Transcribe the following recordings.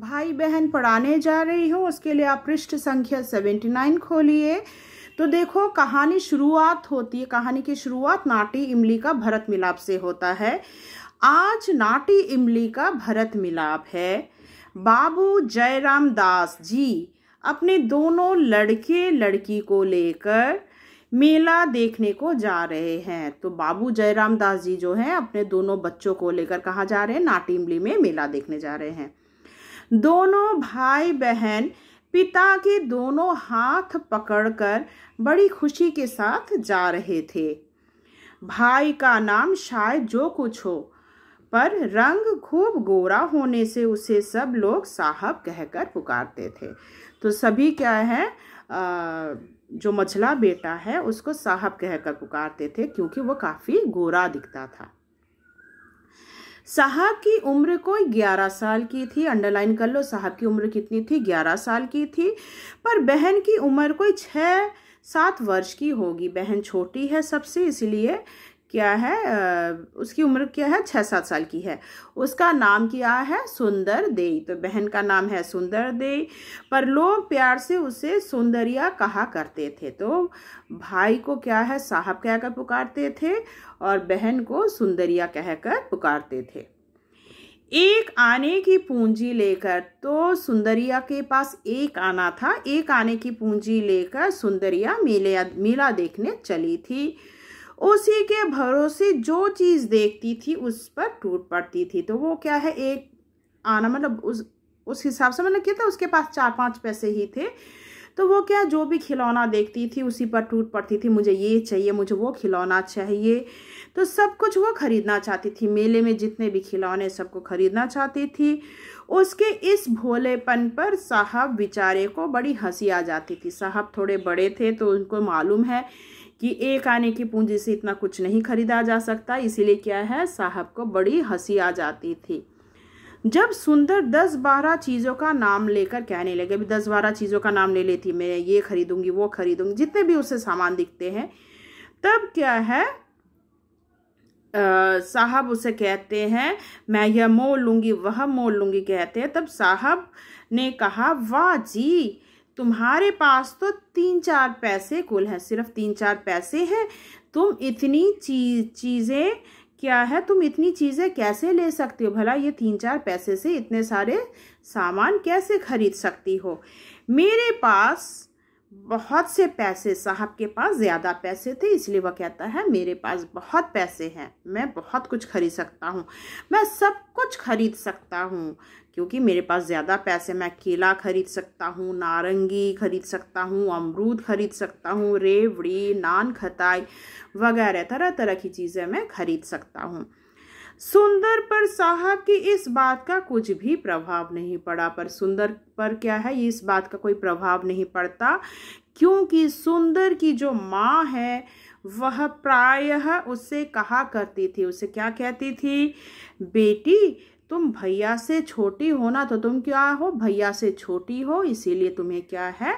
भाई बहन पढ़ाने जा रही हूँ उसके लिए आप पृष्ठ संख्या सेवेंटी नाइन खोलिए तो देखो कहानी शुरुआत होती है कहानी की शुरुआत नाटी इमली का भरत मिलाप से होता है आज नाटी इमली का भरत मिलाप है बाबू जयराम दास जी अपने दोनों लड़के लड़की को लेकर मेला देखने को जा रहे हैं तो बाबू जयराम दास जी जो हैं अपने दोनों बच्चों को लेकर कहाँ जा रहे हैं नाटी इमली में मेला देखने जा रहे हैं दोनों भाई बहन पिता के दोनों हाथ पकड़कर बड़ी खुशी के साथ जा रहे थे भाई का नाम शायद जो कुछ हो पर रंग खूब गोरा होने से उसे सब लोग साहब कहकर पुकारते थे तो सभी क्या है आ, जो मछला बेटा है उसको साहब कहकर पुकारते थे क्योंकि वो काफ़ी गोरा दिखता था साहब की उम्र कोई 11 साल की थी अंडरलाइन कर लो साहब की उम्र कितनी थी 11 साल की थी पर बहन की उम्र कोई छः सात वर्ष की होगी बहन छोटी है सबसे इसलिए क्या है उसकी उम्र क्या है छः सात साल की है उसका नाम क्या है सुंदर देई तो बहन का नाम है सुंदर देई पर लोग प्यार से उसे सुंदरिया कहा करते थे तो भाई को क्या है साहब कहकर पुकारते थे और बहन को सुंदरिया कहकर पुकारते थे एक आने की पूंजी लेकर तो सुंदरिया के पास एक आना था एक आने की पूंजी लेकर सुंदरिया मेले मेला देखने चली थी उसी के भरोसे जो चीज़ देखती थी उस पर टूट पड़ती थी तो वो क्या है एक आना मतलब उस उस हिसाब से मतलब क्या था उसके पास चार पाँच पैसे ही थे तो वो क्या जो भी खिलौना देखती थी उसी पर टूट पड़ती थी मुझे ये चाहिए मुझे वो खिलौना चाहिए तो सब कुछ वो खरीदना चाहती थी मेले में जितने भी खिलौने सबको खरीदना चाहती थी उसके इस भोलेपन पर साहब बेचारे को बड़ी हंसी आ जाती थी साहब थोड़े बड़े थे तो उनको मालूम है कि एक आने की पूंजी से इतना कुछ नहीं खरीदा जा सकता इसीलिए क्या है साहब को बड़ी हंसी आ जाती थी जब सुंदर दस बारह चीज़ों का नाम लेकर कहने लगे अभी दस बारह चीज़ों का नाम ले लेती मैं ये खरीदूंगी वो खरीदूंगी जितने भी उसे सामान दिखते हैं तब क्या है साहब उसे कहते हैं मैं यह मोल लूँगी वह मोल लूँगी कहते हैं तब साहब ने कहा वाह जी तुम्हारे पास तो तीन चार पैसे कुल हैं सिर्फ तीन चार पैसे हैं तुम इतनी चीज चीज़ें क्या है तुम इतनी चीज़ें कैसे ले सकती हो भला ये तीन चार पैसे से इतने सारे सामान कैसे खरीद सकती हो मेरे पास बहुत से पैसे साहब के पास ज़्यादा पैसे थे इसलिए वह कहता है मेरे पास बहुत पैसे हैं मैं बहुत कुछ खरीद सकता हूँ मैं सब कुछ खरीद सकता हूँ क्योंकि मेरे पास ज़्यादा पैसे मैं केला खरीद सकता हूँ नारंगी खरीद सकता हूँ अमरूद खरीद सकता हूँ रेवड़ी नान खताई वगैरह तरह तरह की चीज़ें मैं खरीद सकता हूँ सुंदर पर साहब की इस बात का कुछ भी प्रभाव नहीं पड़ा पर सुंदर पर क्या है इस बात का कोई प्रभाव नहीं पड़ता क्योंकि सुंदर की जो माँ है वह प्रायः उससे कहा करती थी उसे क्या कहती थी बेटी तुम भैया से छोटी हो ना तो तुम क्या हो भैया से छोटी हो इसीलिए तुम्हें क्या है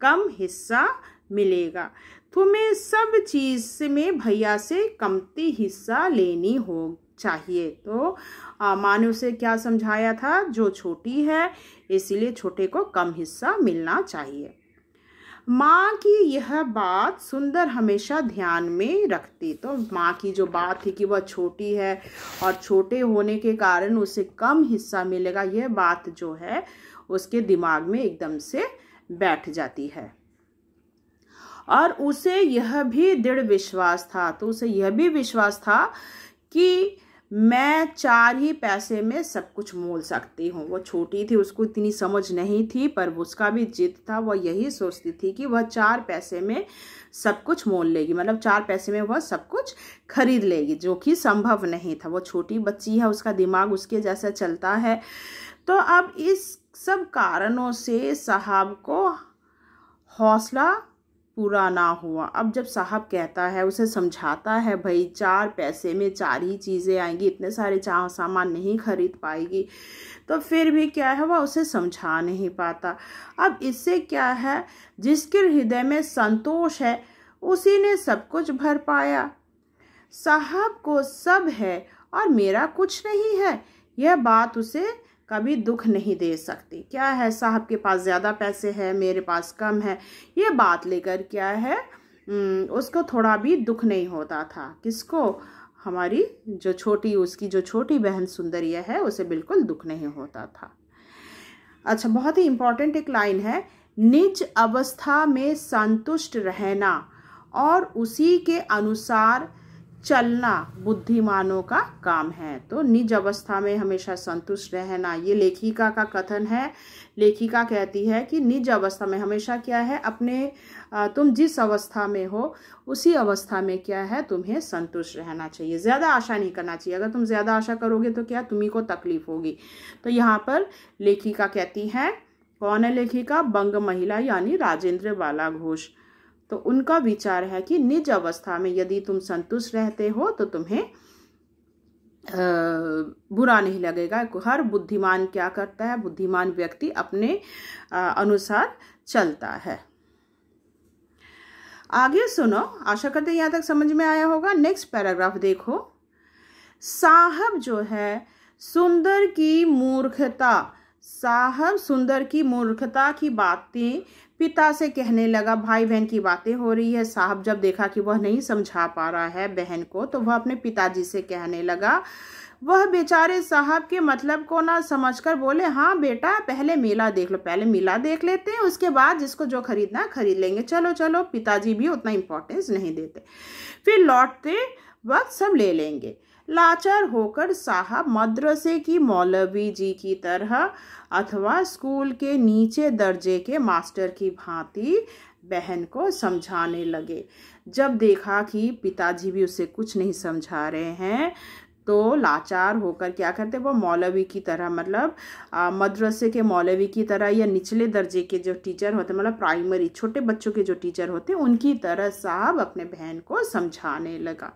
कम हिस्सा मिलेगा तुम्हें सब चीज़ में भैया से कमती हिस्सा लेनी होगी चाहिए तो माँ ने उसे क्या समझाया था जो छोटी है इसीलिए छोटे को कम हिस्सा मिलना चाहिए माँ की यह बात सुंदर हमेशा ध्यान में रखती तो माँ की जो बात थी कि वह छोटी है और छोटे होने के कारण उसे कम हिस्सा मिलेगा यह बात जो है उसके दिमाग में एकदम से बैठ जाती है और उसे यह भी दृढ़ विश्वास था तो उसे यह भी विश्वास था कि मैं चार ही पैसे में सब कुछ मोल सकती हूँ वो छोटी थी उसको इतनी समझ नहीं थी पर उसका भी जिद था वह यही सोचती थी कि वह चार पैसे में सब कुछ मोल लेगी मतलब चार पैसे में वह सब कुछ खरीद लेगी जो कि संभव नहीं था वो छोटी बच्ची है उसका दिमाग उसके जैसा चलता है तो अब इस सब कारणों से साहब को हौसला पूरा ना हुआ अब जब साहब कहता है उसे समझाता है भाई चार पैसे में चार ही चीज़ें आएंगी इतने सारे चाह सामान नहीं खरीद पाएगी तो फिर भी क्या है वह उसे समझा नहीं पाता अब इससे क्या है जिसके हृदय में संतोष है उसी ने सब कुछ भर पाया साहब को सब है और मेरा कुछ नहीं है यह बात उसे कभी दुख नहीं दे सकती क्या है साहब के पास ज़्यादा पैसे है मेरे पास कम है ये बात लेकर क्या है हम्म, उसको थोड़ा भी दुख नहीं होता था किसको हमारी जो छोटी उसकी जो छोटी बहन सुंदरिया है उसे बिल्कुल दुख नहीं होता था अच्छा बहुत ही इम्पॉर्टेंट एक लाइन है निज अवस्था में संतुष्ट रहना और उसी के अनुसार चलना बुद्धिमानों का काम है तो निज अवस्था में हमेशा संतुष्ट रहना ये लेखिका का कथन है लेखिका कहती है कि निज अवस्था में हमेशा क्या है अपने तुम जिस अवस्था में हो उसी अवस्था में क्या है तुम्हें संतुष्ट रहना चाहिए ज़्यादा आशा नहीं करना चाहिए अगर तुम ज़्यादा आशा करोगे तो क्या तुम्ही को तकलीफ होगी तो यहाँ पर लेखिका कहती हैं कौन है लेखिका बंग महिला यानी राजेंद्र बाला घोष तो उनका विचार है कि निज अवस्था में यदि तुम संतुष्ट रहते हो तो तुम्हें बुरा नहीं लगेगा हर बुद्धिमान क्या करता है बुद्धिमान व्यक्ति अपने अनुसार चलता है आगे सुनो आशा करते यहां तक समझ में आया होगा नेक्स्ट पैराग्राफ देखो साहब जो है सुंदर की मूर्खता साहब सुंदर की मूर्खता की बातें पिता से कहने लगा भाई बहन की बातें हो रही है साहब जब देखा कि वह नहीं समझा पा रहा है बहन को तो वह अपने पिताजी से कहने लगा वह बेचारे साहब के मतलब को ना समझकर बोले हाँ बेटा पहले मेला देख लो पहले मेला देख लेते हैं उसके बाद जिसको जो खरीदना खरीद लेंगे चलो चलो पिताजी भी उतना इम्पोर्टेंस नहीं देते फिर लौटते वक्त सब ले लेंगे लाचार होकर साहब मदरसे की मौलवी जी की तरह अथवा स्कूल के नीचे दर्जे के मास्टर की भांति बहन को समझाने लगे जब देखा कि पिताजी भी उसे कुछ नहीं समझा रहे हैं तो लाचार होकर क्या करते वो मौलवी की तरह मतलब मदरसे के मौलवी की तरह या निचले दर्जे के जो टीचर होते मतलब प्राइमरी छोटे बच्चों के जो टीचर होते उनकी तरह साहब अपने बहन को समझाने लगा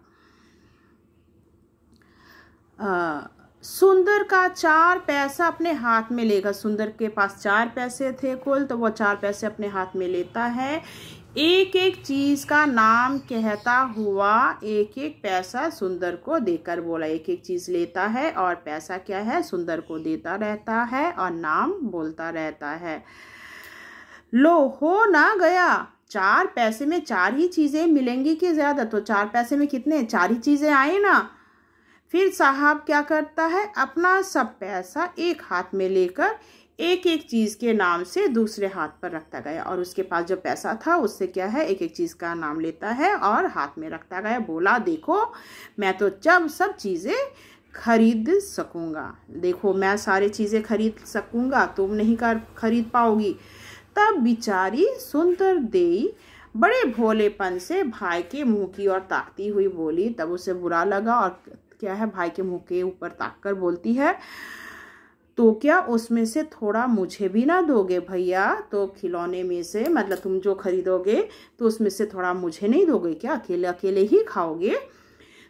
सुंदर का चार पैसा अपने हाथ में लेगा सुंदर के पास चार पैसे थे कुल तो वह चार पैसे अपने हाथ में लेता है एक एक चीज़ का नाम कहता हुआ एक एक पैसा सुंदर को देकर बोला एक एक चीज़ लेता है और पैसा क्या है सुंदर को देता रहता है और नाम बोलता रहता है लो हो ना गया चार पैसे में चार ही चीज़ें मिलेंगी कि ज़्यादा तो चार पैसे में कितने चार ही चीज़ें आए ना फिर साहब क्या करता है अपना सब पैसा एक हाथ में लेकर एक एक चीज़ के नाम से दूसरे हाथ पर रखता गया और उसके पास जो पैसा था उससे क्या है एक एक चीज़ का नाम लेता है और हाथ में रखता गया बोला देखो मैं तो जब सब चीज़ें खरीद सकूँगा देखो मैं सारी चीज़ें खरीद सकूँगा तुम नहीं कर खरीद पाओगी तब बिचारी सुंदर देई बड़े भोलेपन से भाई के मुंह की ओर ताकती हुई बोली तब उसे बुरा लगा और क्या है भाई के मुंह के ऊपर ताक कर बोलती है तो क्या उसमें से थोड़ा मुझे भी ना दोगे भैया तो खिलौने में से मतलब तुम जो खरीदोगे तो उसमें से थोड़ा मुझे नहीं दोगे क्या अकेले अकेले ही खाओगे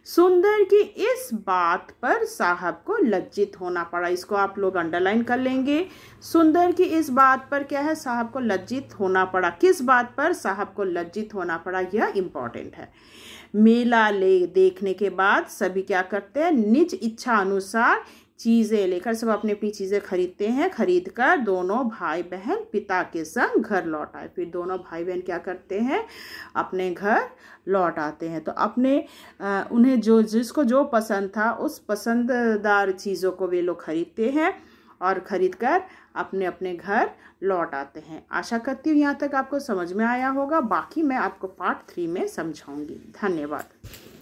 सुंदर की इस बात पर साहब को लज्जित होना पड़ा इसको आप लोग अंडरलाइन कर लेंगे सुंदर की इस बात पर क्या है साहब को लज्जित होना पड़ा किस बात पर साहब को लज्जित होना पड़ा यह इम्पॉर्टेंट है मेला ले देखने के बाद सभी क्या करते हैं निज इच्छा अनुसार चीज़ें लेकर सब अपनी अपनी चीज़ें खरीदते हैं खरीद कर दोनों भाई बहन पिता के संग घर लौट आए फिर दोनों भाई बहन क्या करते हैं अपने घर लौट आते हैं तो अपने आ, उन्हें जो जिसको जो पसंद था उस पसंददार चीज़ों को वे लोग खरीदते हैं और ख़रीद कर अपने अपने घर लौट आते हैं आशा करती हूँ यहाँ तक आपको समझ में आया होगा बाकी मैं आपको पार्ट थ्री में समझाऊँगी धन्यवाद